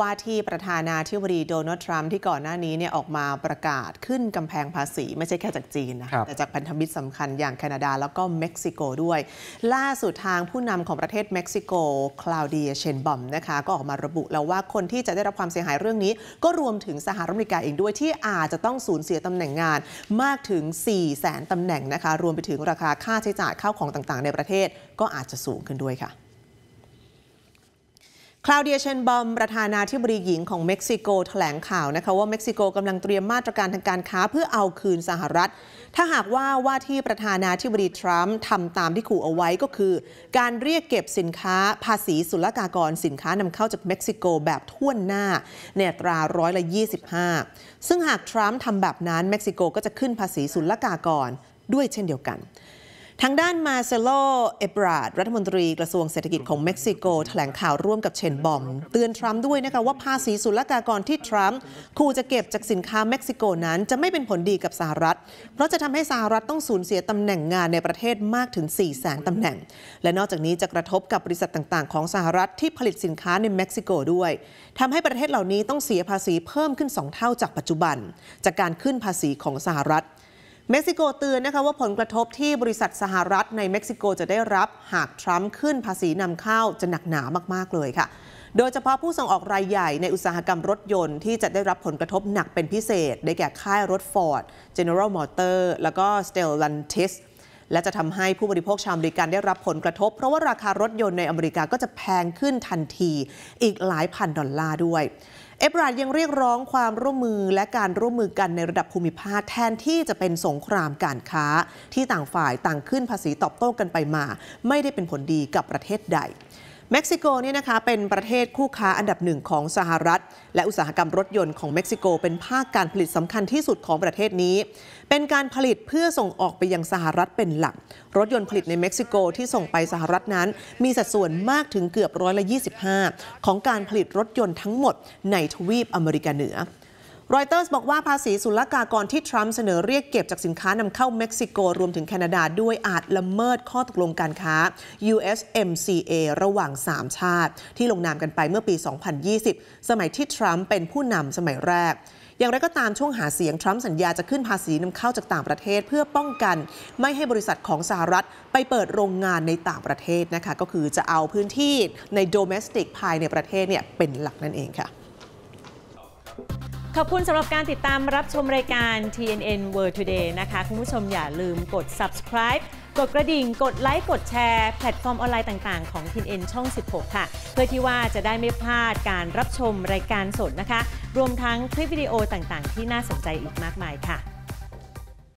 ว่าที่ประธานาธิบดีโดนัลด์ทรัมป์ที่ก่อนหน้านี้เนี่ยออกมาประกาศขึ้นกำแพงภาษี ไม่ใช่แค่จากจีนนะแต่จากพันธมิตรสำคัญอย่างแคนาดาแล้วก็เม็กซิโกด้วย ล่าสุดทางผู้นำของประเทศเม็กซิโกคลาวเดียเชนบอมนะคะ ก็ออกมาระบุแล้วว่าคนที่จะได้รับความเสียหายเรื่องนี้ ก็รวมถึงสหรัฐอเมริกาเองด้วยที่อาจจะต้องสูญเสียตำแหน่งงาน มากถึง4 0 0 0 0 0ตำแหน่งนะคะรวมไปถึงราคาค่าใช้จ่ายข้าวของต่างๆ ในประเทศก็อาจจะสูงขึ้นด้วยค่ะคลาวเดียเชนบอมประธานาธิบดีหญิงของเม็กซิโกแถลงข่าวนะคะว่าเม็กซิโกกำลังเตรียมมาตรการทางการค้าเพื่อเอาคืนสหรัฐ ถ้าหากว่าว่าที่ประธานาธิบดีทรัมป์ทำตามที่ขู่เอาไว้ก็คือ การเรียกเก็บสินค้าภาษีศุลกากรสินค้านำเข้าจากเม็กซิโกแบบท่วนหน้าในตราร้อยละ 25 ซึ่งหากทรัมป์ทำแบบนั้นเม็กซิโกก็จะขึ้นภาษีศุลกากรด้วยเช่นเดียวกันทางด้านมาเซโล เอบราด รัฐมนตรีกระทรวงเศรษฐกิจของเม็กซิโกแถลงข่าวร่วมกับเชนบอม เตือนทรัมป์ด้วยนะคะว่าภาษีศุลกากรที่ทรัมป์คู่จะเก็บจากสินค้าเม็กซิโกนั้นจะไม่เป็นผลดีกับสหรัฐเพราะจะทำให้สหรัฐต้องสูญเสียตำแหน่งงานในประเทศมากถึง4 0 0แสนตำแหน่ง และนอกจากนี้จะกระทบกับบริษัทต่างๆของสหรัฐที่ผลิตสินค้าในเม็กซิโกด้วย ทำให้ประเทศเหล่านี้ต้องเสียภาษีเพิ่มขึ้น2เท่าจากปัจจุบัน จากการขึ้นภาษีของสหรัฐเม็กซิโกเตือนนะคะว่าผลกระทบที่บริษัทสหรัฐในเม็กซิโกจะได้รับหากทรัมป์ขึ้นภาษีนำเข้าจะหนักหนามากๆเลยค่ะ โดยเฉพาะผู้ส่งออกรายใหญ่ในอุตสาหกรรมรถยนต์ที่จะได้รับผลกระทบหนักเป็นพิเศษ ได้แก่ค่ายรถ Ford General Motor แล้วก็ Stellantis และจะทำให้ผู้บริโภคชาวอเมริกันได้รับผลกระทบเพราะว่าราคารถยนต์ในอเมริกาก็จะแพงขึ้นทันที อีกหลายพันดอลลาร์ด้วยเอฟรายังเรียกร้องความร่วมมือและการร่วมมือกันในระดับภูมิภาคแทนที่จะเป็นสงครามการค้า ที่ต่างฝ่ายต่างขึ้นภาษีตอบโต้กันไปมา ไม่ได้เป็นผลดีกับประเทศใดเม็กซิโกเนี่ยนะคะเป็นประเทศคู่ค้าอันดับหนึ่งของสหรัฐ และอุตสาหกรรมรถยนต์ของเม็กซิโก เป็นภาคการผลิตสำคัญที่สุดของประเทศนี้ เป็นการผลิตเพื่อส่งออกไปยังสหรัฐเป็นหลักรถยนต์ผลิตในเม็กซิโกที่ส่งไปสหรัฐนั้น มีสัดส่วนมากถึงเกือบร้อยละ25 ของการผลิตรถยนต์ทั้งหมดในทวีปอเมริกาเหนือรอยเตอร์สบอกว่าภาษีศุลกากรที่ทรัมป์เสนอเรียกเก็บจากสินค้านำเข้าเม็กซิโกรวมถึงแคนาดาด้วยอาจละเมิดข้อตกลงการค้า USMCA ระหว่าง 3 ชาติ ที่ลงนามกันไปเมื่อปี 2020 สมัยที่ทรัมป์เป็นผู้นำสมัยแรก อย่างไรก็ตามช่วงหาเสียงทรัมป์สัญญาจะขึ้นภาษีนำเข้าจากต่างประเทศเพื่อป้องกัน ไม่ให้บริษัทของสหรัฐไปเปิดโรงงานในต่างประเทศนะคะก็คือจะเอาพื้นที่ในโดเมสติกภายในประเทศเนี่ยเป็นหลักนั่นเองค่ะขอบคุณสำหรับการติดตามรับชมรายการ TNN World Today นะคะคุณผู้ชมอย่าลืมกด subscribe กดกระดิ่ง กดไลค์ กดแชร์แพลตฟอร์มออนไลน์ต่างๆของ TNN ช่อง 16 ค่ะ เพื่อที่ว่าจะได้ไม่พลาดการรับชมรายการสดนะคะ รวมทั้งคลิปวิดีโอต่างๆ ที่น่าสนใจอีกมากมายค่ะ